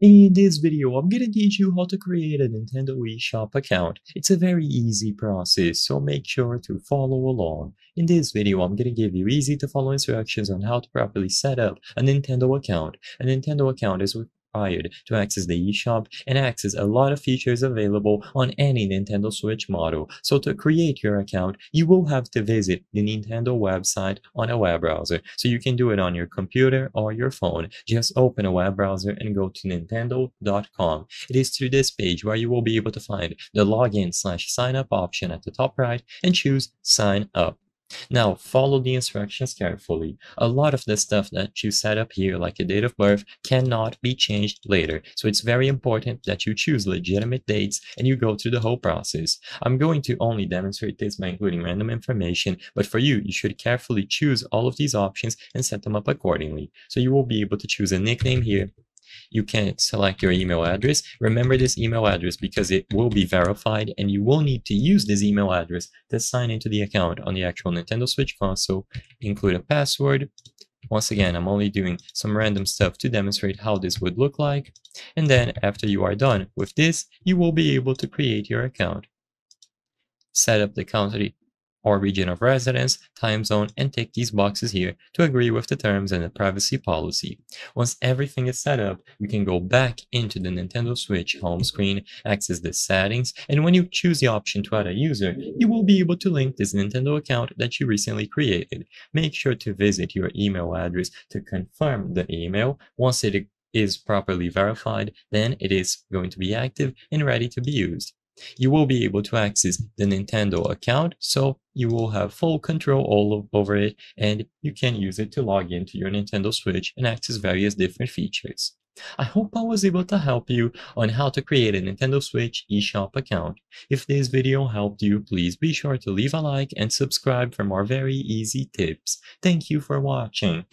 In this video, I'm gonna teach you how to create a Nintendo eShop account. It's a very easy process, so make sure to follow along. In this video, I'm gonna give you easy to follow instructions on how to properly set up a Nintendo account. A Nintendo account is required to access the eShop and access a lot of features available on any Nintendo Switch model. So to create your account, you will have to visit the Nintendo website on a web browser. So you can do it on your computer or your phone. Just open a web browser and go to nintendo.com. It is through this page where you will be able to find the login slash sign up option at the top right and choose sign up. Now, follow the instructions carefully. A lot of the stuff that you set up here, like a date of birth, cannot be changed later. So it's very important that you choose legitimate dates and you go through the whole process. I'm going to only demonstrate this by including random information, but for you, you should carefully choose all of these options and set them up accordingly. So you will be able to choose a nickname here you can select your email address. Remember this email address because it will be verified and you will need to use this email address to sign into the account on the actual Nintendo Switch console. Include a password. Once again, I'm only doing some random stuff to demonstrate how this would look like. And then after you are done with this, you will be able to create your account set up the country or region of residence, time zone, and tick these boxes here to agree with the terms and the privacy policy. Once everything is set up, you can go back into the Nintendo Switch home screen, access the settings, and when you choose the option to add a user, you will be able to link this Nintendo account that you recently created. Make sure to visit your email address to confirm the email. Once it is properly verified, then it is going to be active and ready to be used. You will be able to access the Nintendo account, so you will have full control all over it and you can use it to log into your Nintendo Switch and access various different features. I hope I was able to help you on how to create a Nintendo Switch eShop account. If this video helped you, please be sure to leave a like and subscribe for more very easy tips. Thank you for watching.